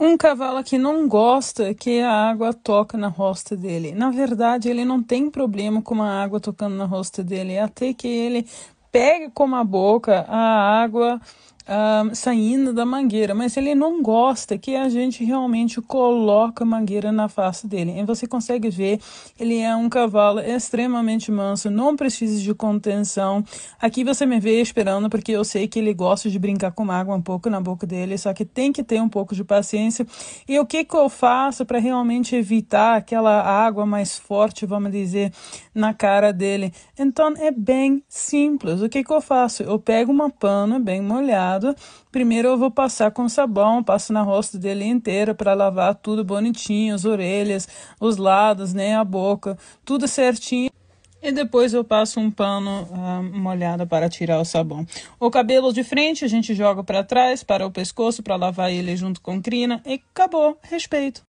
Um cavalo que não gosta que a água toca na rosta dele. Na verdade, ele não tem problema com a água tocando na rosta dele, até que ele pegue com a boca a água uh, saindo da mangueira, mas ele não gosta que a gente realmente coloca a mangueira na face dele. E você consegue ver, ele é um cavalo extremamente manso, não precisa de contenção. Aqui você me vê esperando, porque eu sei que ele gosta de brincar com água um pouco na boca dele, só que tem que ter um pouco de paciência. E o que, que eu faço para realmente evitar aquela água mais forte, vamos dizer, na cara dele? Então é bem simples. O que, que eu faço? Eu pego uma pano bem molhada primeiro eu vou passar com sabão, passo na rosto dele inteiro para lavar tudo bonitinho, as orelhas, os lados, né, a boca, tudo certinho. E depois eu passo um pano ah, molhado para tirar o sabão. O cabelo de frente a gente joga para trás, para o pescoço, para lavar ele junto com crina e acabou. Respeito.